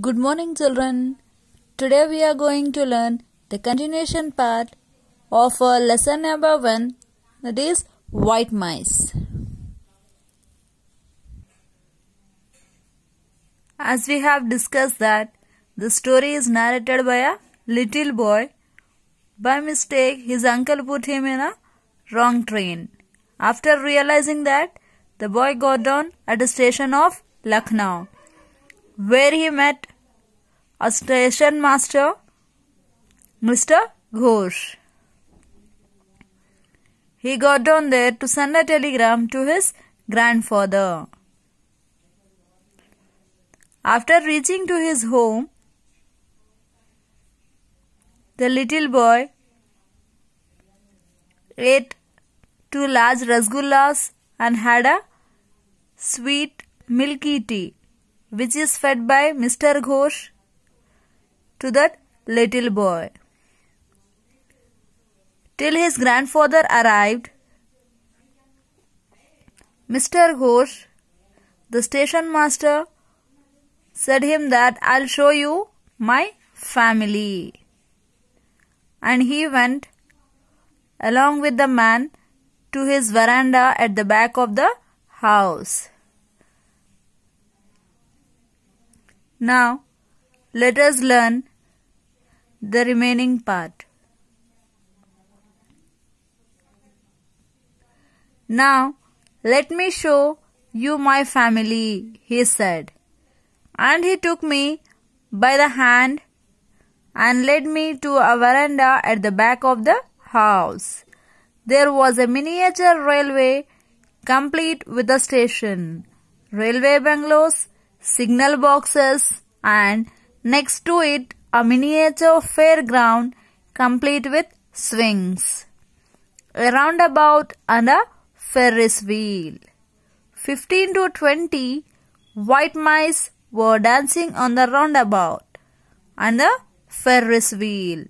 Good morning children. Today we are going to learn the continuation part of our lesson number 1 that is white mice. As we have discussed that the story is narrated by a little boy. By mistake his uncle put him in a wrong train. After realizing that the boy got down at the station of Lucknow where he met a station master, Mr. Ghosh. He got down there to send a telegram to his grandfather. After reaching to his home, the little boy ate two large rasgullas and had a sweet milky tea which is fed by Mr. Ghosh to that little boy. Till his grandfather arrived, Mr. Ghosh, the station master, said him that I'll show you my family. And he went along with the man to his veranda at the back of the house. Now, let us learn the remaining part. Now, let me show you my family, he said. And he took me by the hand and led me to a veranda at the back of the house. There was a miniature railway complete with a station, railway bungalows, signal boxes and next to it a miniature fairground complete with swings, a roundabout and a Ferris wheel. 15 to 20 white mice were dancing on the roundabout and the Ferris wheel.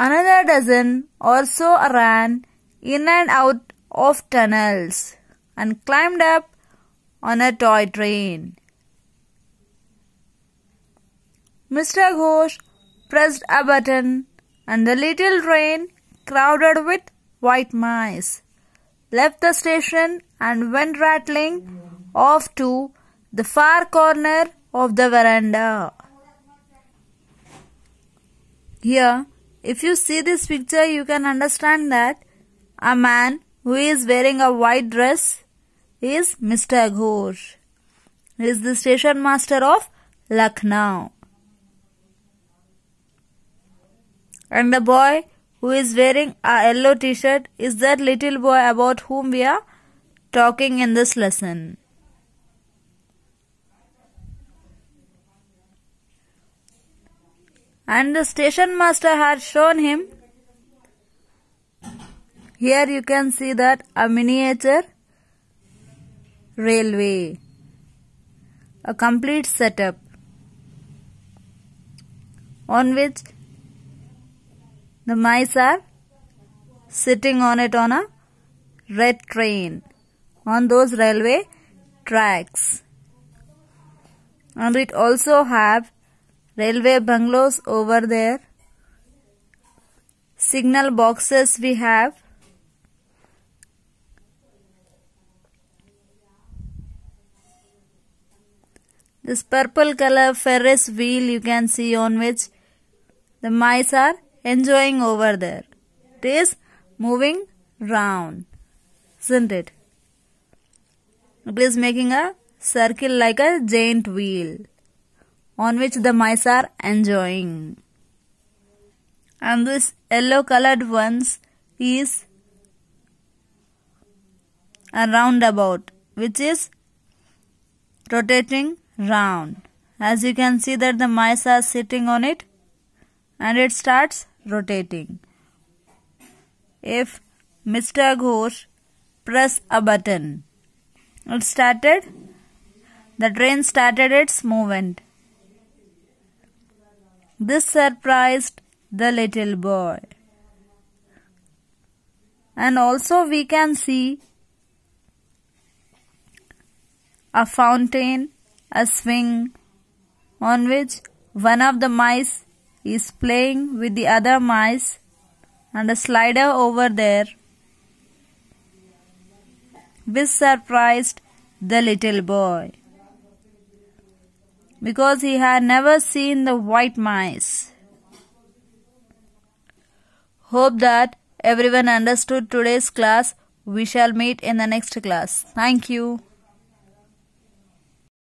Another dozen or so ran in and out of tunnels and climbed up on a toy train. Mr. Ghosh pressed a button and the little train, crowded with white mice, left the station and went rattling off to the far corner of the veranda. Here, if you see this picture, you can understand that a man who is wearing a white dress is Mr. Ghosh. He is the station master of Lucknow. And the boy who is wearing a yellow t-shirt is that little boy about whom we are talking in this lesson. And the station master had shown him. Here you can see that a miniature railway a complete setup on which the mice are sitting on it on a red train on those railway tracks and it also have railway bungalows over there signal boxes we have This purple color ferris wheel you can see on which the mice are enjoying over there. It is moving round, isn't it? It is making a circle like a giant wheel on which the mice are enjoying. And this yellow colored ones is a roundabout which is rotating round. As you can see that the mice are sitting on it and it starts rotating. If Mr. Ghosh press a button, it started, the train started its movement. This surprised the little boy. And also we can see a fountain a swing on which one of the mice is playing with the other mice and a slider over there which surprised the little boy because he had never seen the white mice. Hope that everyone understood today's class. We shall meet in the next class. Thank you.